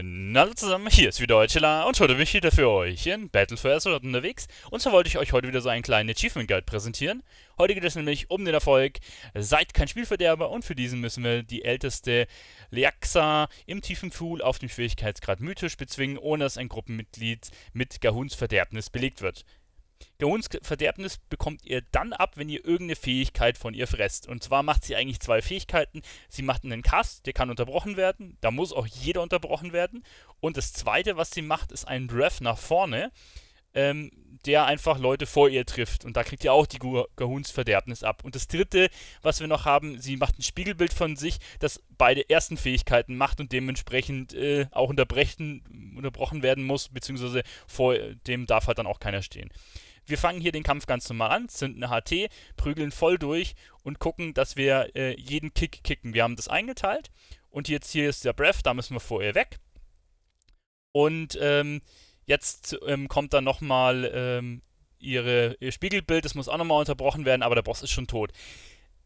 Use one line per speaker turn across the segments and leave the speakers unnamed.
Äh, hallo zusammen, hier ist wieder Eutschela und heute bin ich wieder für euch in Battle for Azeroth unterwegs. Und zwar wollte ich euch heute wieder so einen kleinen Achievement Guide präsentieren. Heute geht es nämlich um den Erfolg, seid kein Spielverderber und für diesen müssen wir die älteste Leaxa im tiefen Pool auf dem Schwierigkeitsgrad Mythisch bezwingen, ohne dass ein Gruppenmitglied mit Gahuns Verderbnis belegt wird. Verderbnis bekommt ihr dann ab, wenn ihr irgendeine Fähigkeit von ihr fresst. Und zwar macht sie eigentlich zwei Fähigkeiten. Sie macht einen Cast, der kann unterbrochen werden. Da muss auch jeder unterbrochen werden. Und das zweite, was sie macht, ist einen Breath nach vorne, ähm, der einfach Leute vor ihr trifft. Und da kriegt ihr auch die Verderbnis ab. Und das dritte, was wir noch haben, sie macht ein Spiegelbild von sich, das beide ersten Fähigkeiten macht und dementsprechend äh, auch unterbrechen, unterbrochen werden muss, beziehungsweise vor dem darf halt dann auch keiner stehen wir fangen hier den Kampf ganz normal an, sind eine HT, prügeln voll durch und gucken, dass wir äh, jeden Kick kicken. Wir haben das eingeteilt und jetzt hier ist der Breath, da müssen wir vorher weg. Und ähm, jetzt ähm, kommt dann nochmal ähm, ihr Spiegelbild, das muss auch nochmal unterbrochen werden, aber der Boss ist schon tot.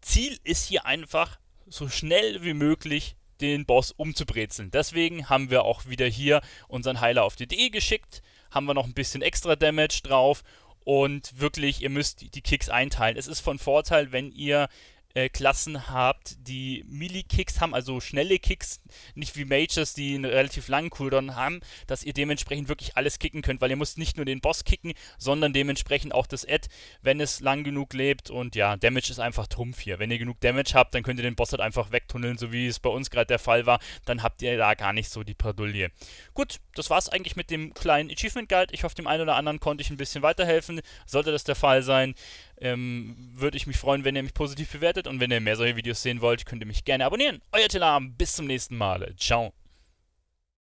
Ziel ist hier einfach, so schnell wie möglich den Boss umzubrezeln. Deswegen haben wir auch wieder hier unseren Heiler auf die DE geschickt, haben wir noch ein bisschen extra Damage drauf und wirklich, ihr müsst die Kicks einteilen. Es ist von Vorteil, wenn ihr äh, Klassen habt, die Melee-Kicks haben, also schnelle Kicks, nicht wie Majors, die einen relativ langen Cooldown haben, dass ihr dementsprechend wirklich alles kicken könnt, weil ihr müsst nicht nur den Boss kicken, sondern dementsprechend auch das Ad, wenn es lang genug lebt und ja, Damage ist einfach Trumpf hier. Wenn ihr genug Damage habt, dann könnt ihr den Boss halt einfach wegtunneln, so wie es bei uns gerade der Fall war, dann habt ihr da gar nicht so die Padulie. Gut, das war's eigentlich mit dem kleinen Achievement Guide. Ich hoffe, dem einen oder anderen konnte ich ein bisschen weiterhelfen. Sollte das der Fall sein, ähm, würde ich mich freuen, wenn ihr mich positiv bewertet. Und wenn ihr mehr solche Videos sehen wollt, könnt ihr mich gerne abonnieren. Euer Telam, bis zum nächsten Mal. Ciao.